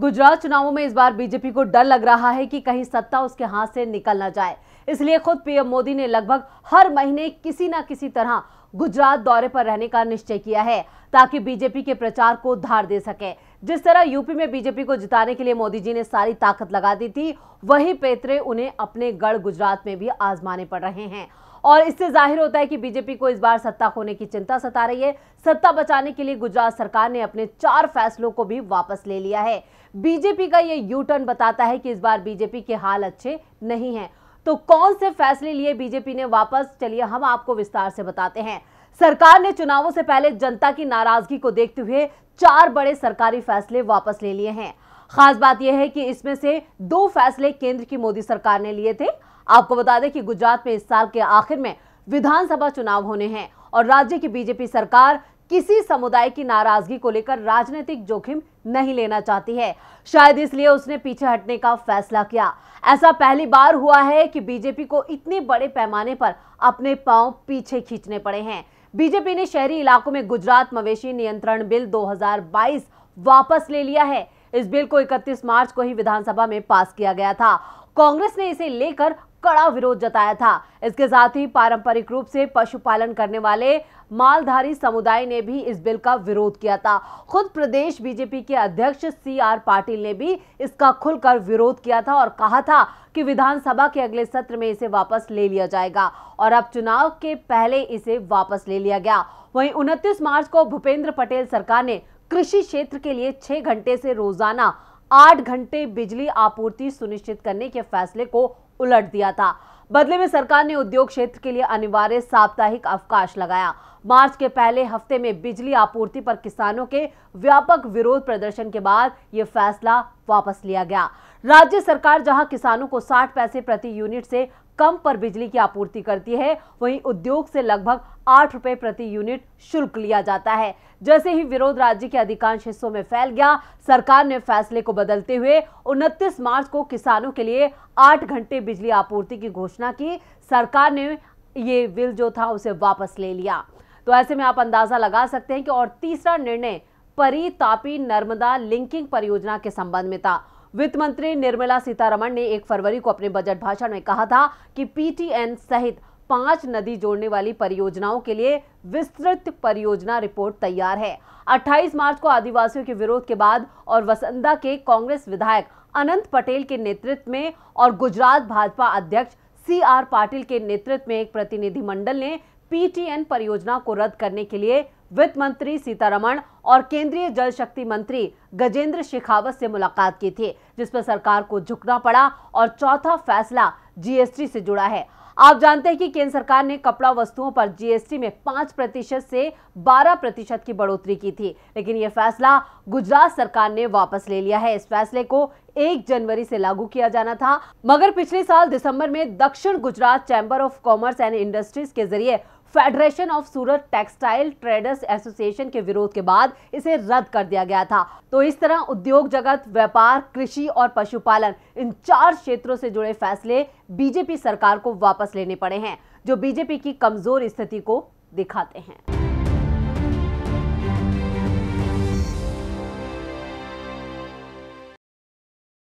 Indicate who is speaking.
Speaker 1: गुजरात चुनावों में इस बार बीजेपी को डर लग रहा है कि कहीं सत्ता उसके हाथ से निकल ना जाए इसलिए खुद पीएम मोदी ने लगभग हर महीने किसी ना किसी तरह गुजरात दौरे पर रहने का निश्चय किया है ताकि बीजेपी के प्रचार को धार दे सके जिस तरह यूपी में बीजेपी को जिताने के लिए मोदी जी ने सारी ताकत लगा दी थी वही पेत्रे उन्हें अपने गढ़ गुजरात में भी आजमाने पड़ रहे हैं और इससे जाहिर होता है कि बीजेपी को इस बार सत्ता खोने की चिंता सता रही है सत्ता बचाने के लिए गुजरात सरकार ने अपने चार फैसलों को भी वापस ले लिया है बीजेपी का ये यू टर्न बताता है कि इस बार बीजेपी के हाल अच्छे नहीं है तो कौन से फैसले लिए बीजेपी ने वापस चलिए हम आपको विस्तार से बताते हैं सरकार ने चुनावों से पहले जनता की नाराजगी को देखते हुए चार बड़े सरकारी फैसले वापस ले लिए हैं खास बात यह है कि इसमें से दो फैसले केंद्र की मोदी सरकार ने लिए थे आपको बता दें कि गुजरात में इस साल के आखिर में विधानसभा चुनाव होने हैं और राज्य की बीजेपी सरकार किसी समुदाय की नाराजगी को लेकर राजनीतिक जोखिम नहीं लेना चाहती है शायद इसलिए उसने पीछे हटने का फैसला किया ऐसा पहली बार हुआ है कि बीजेपी को इतने बड़े पैमाने पर अपने पांव पीछे खींचने पड़े हैं बीजेपी ने शहरी इलाकों में गुजरात मवेशी नियंत्रण बिल 2022 वापस ले लिया है इस बिल को 31 मार्च को ही विधानसभा में पास किया गया था कांग्रेस ने इसे लेकर कड़ा विरोध जताया था इसके साथ ही पारंपरिक रूप से पशुपालन करने वाले मालधारी समुदाय ने भी इस बिल का विरोध किया था खुद प्रदेश बीजेपी के अध्यक्ष सी आर पाटिल ने भी इसका खुलकर विरोध किया था और कहा था कि विधानसभा के अगले सत्र में इसे वापस ले लिया जाएगा और अब चुनाव के पहले इसे वापस ले लिया गया वहीं उनतीस मार्च को भूपेंद्र पटेल सरकार ने कृषि क्षेत्र के लिए छह घंटे से रोजाना आठ घंटे बिजली आपूर्ति सुनिश्चित करने के फैसले को उलट दिया था बदले में सरकार ने उद्योग क्षेत्र के लिए अनिवार्य साप्ताहिक अवकाश लगाया मार्च के पहले हफ्ते में बिजली आपूर्ति पर किसानों के व्यापक विरोध प्रदर्शन के बाद ये फैसला वापस लिया गया राज्य सरकार जहां किसानों को 60 पैसे प्रति यूनिट से कम पर बिजली की आपूर्ति करती है वहीं उद्योग से लगभग आठ रुपए प्रति यूनिट शुल्क लिया जाता है जैसे ही विरोध राज्य के अधिकांश हिस्सों में फैल गया सरकार ने फैसले को बदलते हुए 29 मार्च को किसानों के लिए आठ घंटे बिजली आपूर्ति की घोषणा की सरकार ने ये बिल जो था उसे वापस ले लिया तो ऐसे में आप अंदाजा लगा सकते हैं कि और तीसरा निर्णय परी तापी नर्मदा लिंकिंग परियोजना के संबंध में था वित्त मंत्री निर्मला सीतारमण ने एक फरवरी को अपने बजट भाषण में कहा था कि पीटीएन सहित पांच नदी जोड़ने वाली परियोजनाओं के लिए विस्तृत परियोजना रिपोर्ट तैयार है 28 मार्च को आदिवासियों के विरोध के बाद और वसंदा के कांग्रेस विधायक अनंत पटेल के नेतृत्व में और गुजरात भाजपा अध्यक्ष सी आर पाटिल के नेतृत्व में एक प्रतिनिधिमंडल ने पीटीएन परियोजना को रद्द करने के लिए वित्त मंत्री सीतारमण और केंद्रीय जल शक्ति मंत्री गजेंद्र शेखावत से मुलाकात की थी जिस पर सरकार को झुकना पड़ा और चौथा फैसला जीएसटी से जुड़ा है आप जानते हैं कि केंद्र सरकार ने कपड़ा वस्तुओं पर जीएसटी में पांच प्रतिशत से बारह प्रतिशत की बढ़ोतरी की थी लेकिन यह फैसला गुजरात सरकार ने वापस ले लिया है इस फैसले को एक जनवरी से लागू किया जाना था मगर पिछले साल दिसंबर में Dakshin Gujarat chamber of commerce and industries के जरिए federation of Surat textile traders association के विरोध के बाद इसे रद्द कर दिया गया था तो इस तरह उद्योग जगत व्यापार कृषि और पशुपालन इन चार क्षेत्रों से जुड़े फैसले बीजेपी सरकार को वापस लेने पड़े हैं जो बीजेपी की कमजोर स्थिति को दिखाते हैं